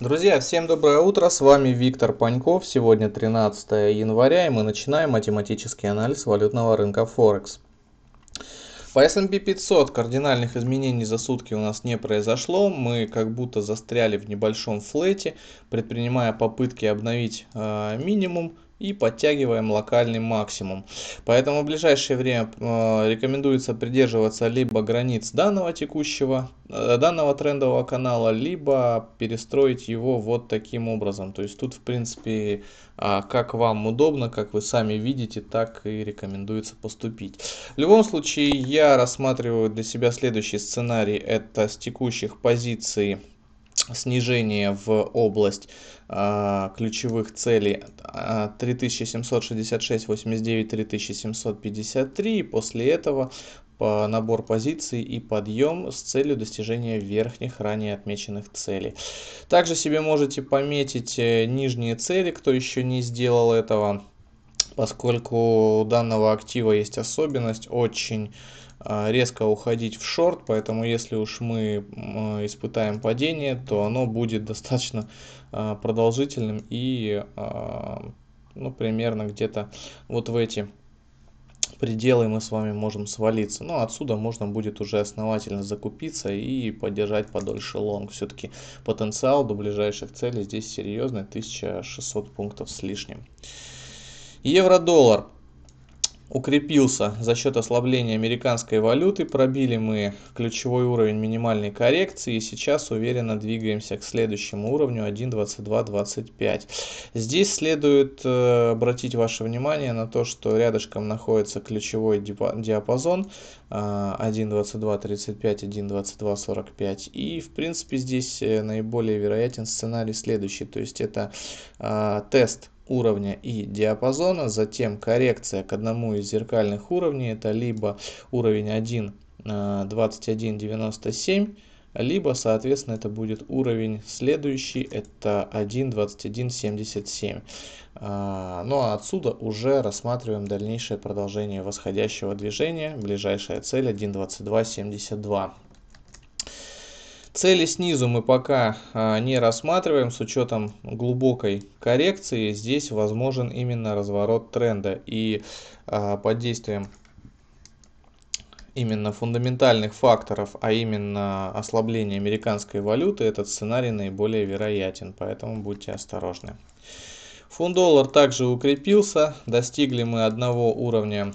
Друзья, всем доброе утро, с вами Виктор Паньков. Сегодня 13 января и мы начинаем математический анализ валютного рынка Форекс. По S&P 500 кардинальных изменений за сутки у нас не произошло. Мы как будто застряли в небольшом флете, предпринимая попытки обновить э, минимум и подтягиваем локальный максимум. Поэтому в ближайшее время э, рекомендуется придерживаться либо границ данного текущего, э, данного трендового канала, либо перестроить его вот таким образом. То есть тут в принципе э, как вам удобно, как вы сами видите, так и рекомендуется поступить. В любом случае я рассматриваю для себя следующий сценарий. Это с текущих позиций снижение в область а, ключевых целей 3766-89, а, 3753. после этого по набор позиций и подъем с целью достижения верхних ранее отмеченных целей. Также себе можете пометить э, нижние цели, кто еще не сделал этого поскольку у данного актива есть особенность очень а, резко уходить в шорт, поэтому если уж мы испытаем падение, то оно будет достаточно а, продолжительным и а, ну, примерно где-то вот в эти пределы мы с вами можем свалиться. Но ну, отсюда можно будет уже основательно закупиться и поддержать подольше лонг. Все-таки потенциал до ближайших целей здесь серьезный, 1600 пунктов с лишним. Евро-доллар укрепился за счет ослабления американской валюты. Пробили мы ключевой уровень минимальной коррекции и сейчас уверенно двигаемся к следующему уровню 1.2225. Здесь следует э, обратить ваше внимание на то, что рядышком находится ключевой диапазон 1.2235, э, 1.2245 и в принципе здесь э, наиболее вероятен сценарий следующий, то есть это тест уровня и диапазона, затем коррекция к одному из зеркальных уровней, это либо уровень 1, 21.97, э, либо, соответственно, это будет уровень следующий, это 1.21.77. Э, ну а отсюда уже рассматриваем дальнейшее продолжение восходящего движения, ближайшая цель 1.22.72. Цели снизу мы пока а, не рассматриваем с учетом глубокой коррекции. Здесь возможен именно разворот тренда. И а, под действием именно фундаментальных факторов, а именно ослабление американской валюты, этот сценарий наиболее вероятен. Поэтому будьте осторожны. Фунт-доллар также укрепился. Достигли мы одного уровня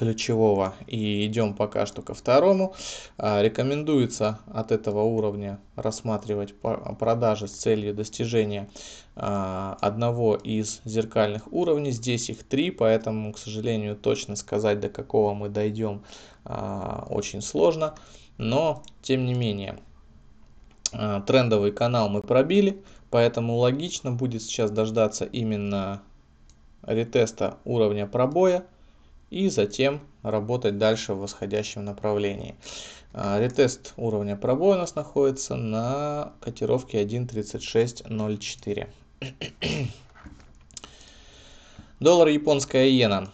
ключевого и идем пока что ко второму. А, рекомендуется от этого уровня рассматривать продажи с целью достижения а, одного из зеркальных уровней. Здесь их три, поэтому, к сожалению, точно сказать, до какого мы дойдем, а, очень сложно. Но, тем не менее, трендовый канал мы пробили, поэтому логично будет сейчас дождаться именно ретеста уровня пробоя и затем работать дальше в восходящем направлении. А, ретест уровня пробоя у нас находится на котировке 1.3604. Доллар японская иена.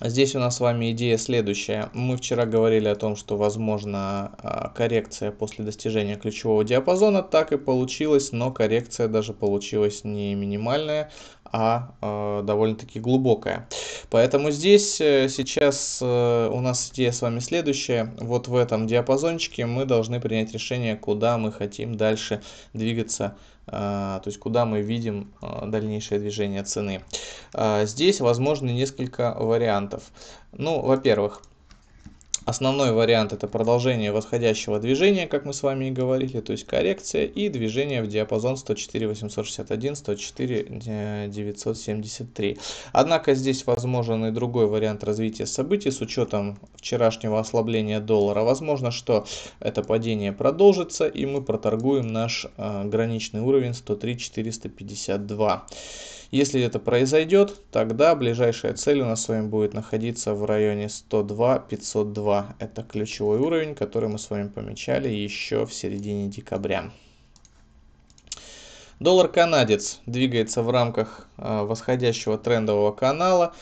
А здесь у нас с вами идея следующая. Мы вчера говорили о том, что возможно а, коррекция после достижения ключевого диапазона. Так и получилось, но коррекция даже получилась не минимальная, а э, довольно-таки глубокая. Поэтому здесь э, сейчас э, у нас идея с вами следующая. Вот в этом диапазончике мы должны принять решение, куда мы хотим дальше двигаться а, то есть куда мы видим а, дальнейшее движение цены. А, здесь возможны несколько вариантов. Ну, во-первых, Основной вариант это продолжение восходящего движения, как мы с вами и говорили, то есть коррекция и движение в диапазон 104 861 104 973. Однако здесь возможен и другой вариант развития событий с учетом вчерашнего ослабления доллара. Возможно, что это падение продолжится и мы проторгуем наш э, граничный уровень 103 452. Если это произойдет, тогда ближайшая цель у нас с вами будет находиться в районе 102-502. Это ключевой уровень, который мы с вами помечали еще в середине декабря. Доллар канадец двигается в рамках а, восходящего трендового канала.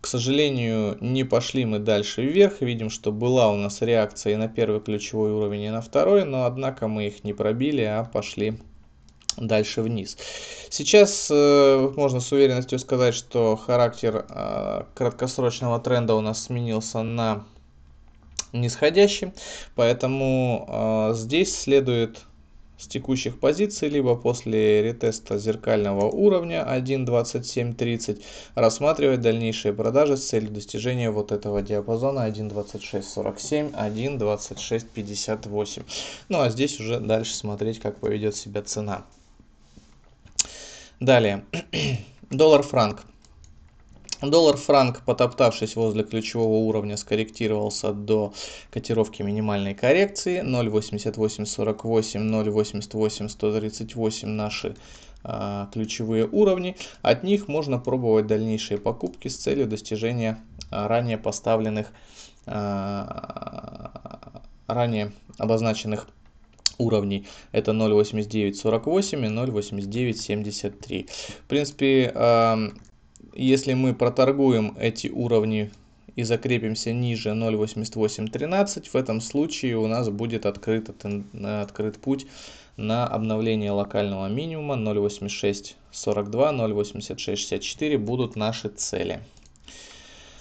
К сожалению, не пошли мы дальше вверх. Видим, что была у нас реакция и на первый ключевой уровень, и на второй, но однако мы их не пробили, а пошли дальше вниз. Сейчас э, можно с уверенностью сказать, что характер э, краткосрочного тренда у нас сменился на нисходящий, поэтому э, здесь следует с текущих позиций, либо после ретеста зеркального уровня 1.27.30 рассматривать дальнейшие продажи с целью достижения вот этого диапазона 1.26.47, 1.26.58. Ну а здесь уже дальше смотреть, как поведет себя цена. Далее. Доллар-франк. Доллар-франк, потоптавшись возле ключевого уровня, скорректировался до котировки минимальной коррекции 0.8848, 0.88, наши а, ключевые уровни. От них можно пробовать дальнейшие покупки с целью достижения а, ранее поставленных, а, ранее обозначенных уровней. Это 0.8948 и 0.8973. В принципе, если мы проторгуем эти уровни и закрепимся ниже 0.8813, в этом случае у нас будет открыт, открыт путь на обновление локального минимума 0.8642, 0.8664 будут наши цели.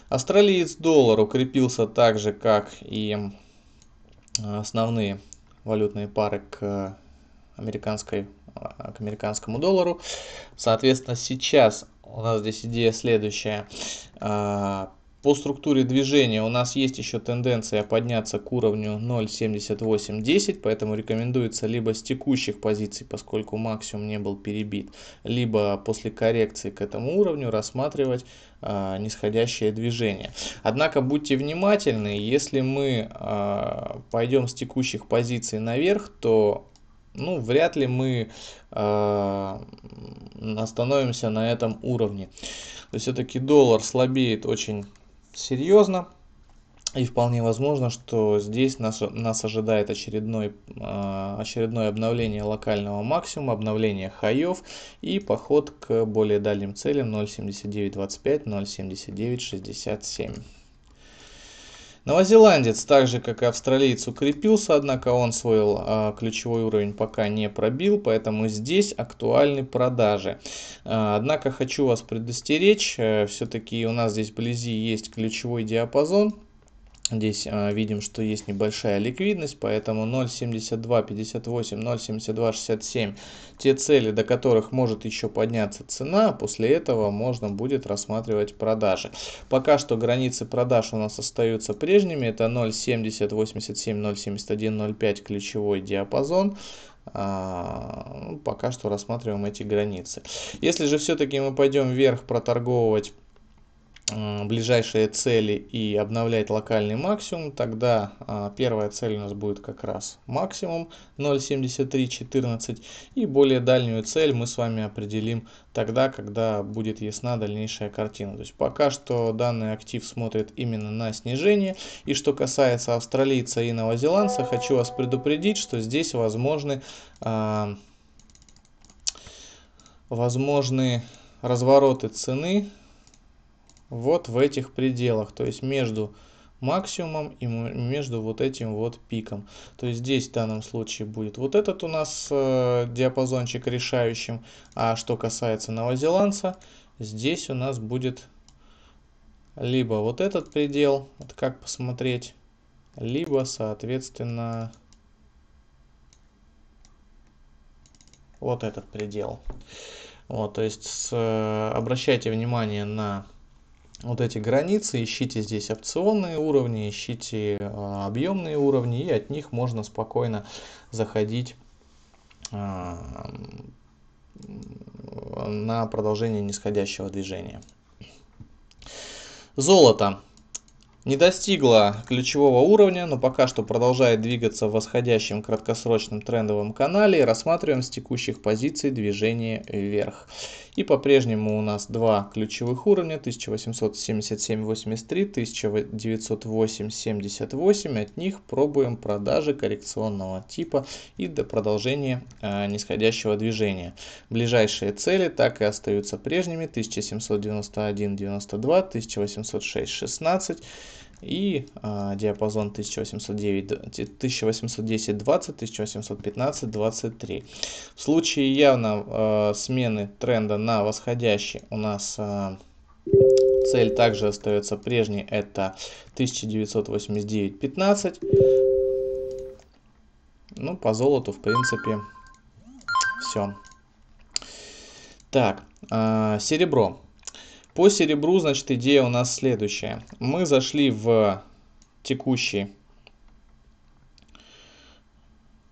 Австралиец доллар укрепился так же, как и основные валютные пары к э, американской э, к американскому доллару. Соответственно, сейчас у нас здесь идея следующая. А, по структуре движения у нас есть еще тенденция подняться к уровню 0.7810, поэтому рекомендуется либо с текущих позиций, поскольку максимум не был перебит, либо после коррекции к этому уровню рассматривать э, нисходящее движение. Однако будьте внимательны, если мы э, пойдем с текущих позиций наверх, то ну, вряд ли мы э, остановимся на этом уровне. То есть все-таки доллар слабеет очень серьезно. И вполне возможно, что здесь нас, нас ожидает очередной, а, очередное обновление локального максимума, обновление хаев и поход к более дальним целям 0.7925, 0.7967. Новозеландец, так же как и австралиец, укрепился, однако он свой э, ключевой уровень пока не пробил, поэтому здесь актуальны продажи. Э, однако хочу вас предостеречь, э, все-таки у нас здесь вблизи есть ключевой диапазон, Здесь а, видим, что есть небольшая ликвидность, поэтому 0.7258, 0.7267 те цели, до которых может еще подняться цена, после этого можно будет рассматривать продажи. Пока что границы продаж у нас остаются прежними, это 0.70, 0.7105 – 0.5 ключевой диапазон. А, ну, пока что рассматриваем эти границы. Если же все-таки мы пойдем вверх проторговывать ближайшие цели и обновлять локальный максимум, тогда а, первая цель у нас будет как раз максимум 0.7314 и более дальнюю цель мы с вами определим тогда, когда будет ясна дальнейшая картина. То есть пока что данный актив смотрит именно на снижение. И что касается австралийца и новозеландца, хочу вас предупредить, что здесь возможны, а, возможны развороты цены вот в этих пределах, то есть между максимумом и между вот этим вот пиком. То есть здесь в данном случае будет вот этот у нас э, диапазончик решающим, а что касается новозеландца, здесь у нас будет либо вот этот предел, вот как посмотреть, либо соответственно вот этот предел. Вот, то есть с, э, обращайте внимание на вот эти границы, ищите здесь опционные уровни, ищите а, объемные уровни, и от них можно спокойно заходить а, на продолжение нисходящего движения. Золото не достигла ключевого уровня, но пока что продолжает двигаться в восходящем краткосрочном трендовом канале рассматриваем с текущих позиций движение вверх. И по-прежнему у нас два ключевых уровня 1877.83, 1908.78. От них пробуем продажи коррекционного типа и до продолжения э, нисходящего движения. Ближайшие цели так и остаются прежними 1791.92, 1806.16 и а, диапазон 1809, 1810, 20, 1815, 23. В случае явно а, смены тренда на восходящий у нас а, цель также остается прежней, это 1989-15. Ну, по золоту, в принципе, все. Так, а, серебро. По серебру, значит, идея у нас следующая. Мы зашли в текущий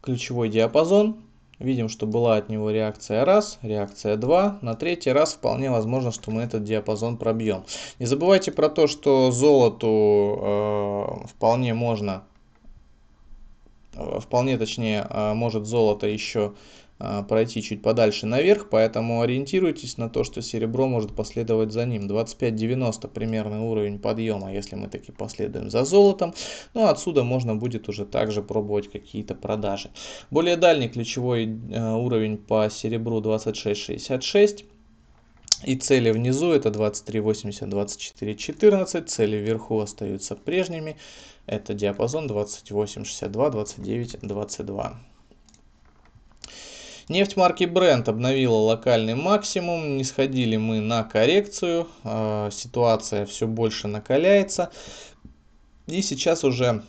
ключевой диапазон. Видим, что была от него реакция раз, реакция 2. На третий раз вполне возможно, что мы этот диапазон пробьем. Не забывайте про то, что золоту э, вполне можно Э, вполне точнее, э, может золото еще э, пройти чуть подальше наверх, поэтому ориентируйтесь на то, что серебро может последовать за ним. 25 90 примерный уровень подъема, если мы таки последуем за золотом. Ну, отсюда можно будет уже также пробовать какие-то продажи. Более дальний ключевой уровень по серебру 26 66 и цели внизу это 2380, 2414. Цели вверху остаются прежними. Это диапазон 2862, 29,22. Нефть марки Brent обновила локальный максимум, не сходили мы на коррекцию, а, ситуация все больше накаляется. И сейчас уже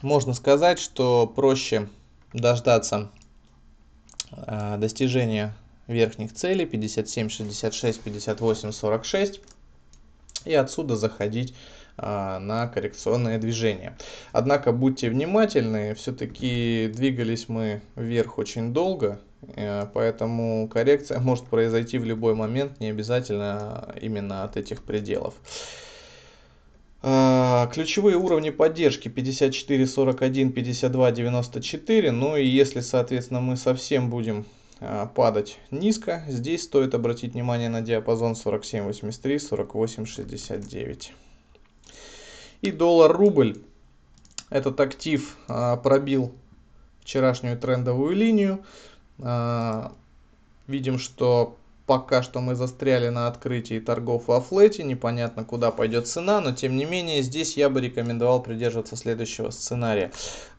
можно сказать, что проще дождаться а, достижения верхних целей 57, 66, 58, 46 и отсюда заходить а, на коррекционное движение. Однако будьте внимательны, все-таки двигались мы вверх очень долго, э, Поэтому коррекция может произойти в любой момент, не обязательно именно от этих пределов. А, ключевые уровни поддержки 54, 41, 52, 94. Ну и если, соответственно, мы совсем будем Э, падать низко. Здесь стоит обратить внимание на диапазон 47.83, 48.69. И доллар-рубль. Этот актив э, пробил вчерашнюю трендовую линию. Э, видим, что пока что мы застряли на открытии торгов во флете, непонятно куда пойдет цена, но тем не менее здесь я бы рекомендовал придерживаться следующего сценария.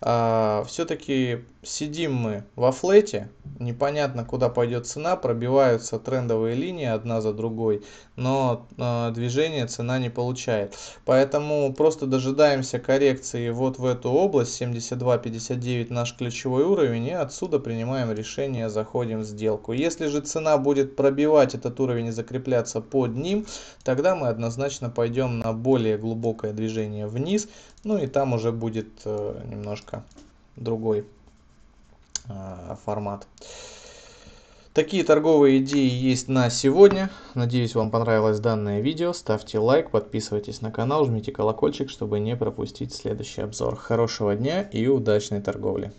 А, Все-таки сидим мы во флете, непонятно куда пойдет цена, пробиваются трендовые линии одна за другой, но а, движение цена не получает. Поэтому просто дожидаемся коррекции вот в эту область, 72.59 наш ключевой уровень, и отсюда принимаем решение, заходим в сделку. Если же цена будет пробиваться, пробивать этот уровень и закрепляться под ним, тогда мы однозначно пойдем на более глубокое движение вниз, ну и там уже будет э, немножко другой э, формат. Такие торговые идеи есть на сегодня. Надеюсь, вам понравилось данное видео. Ставьте лайк, подписывайтесь на канал, жмите колокольчик, чтобы не пропустить следующий обзор. Хорошего дня и удачной торговли!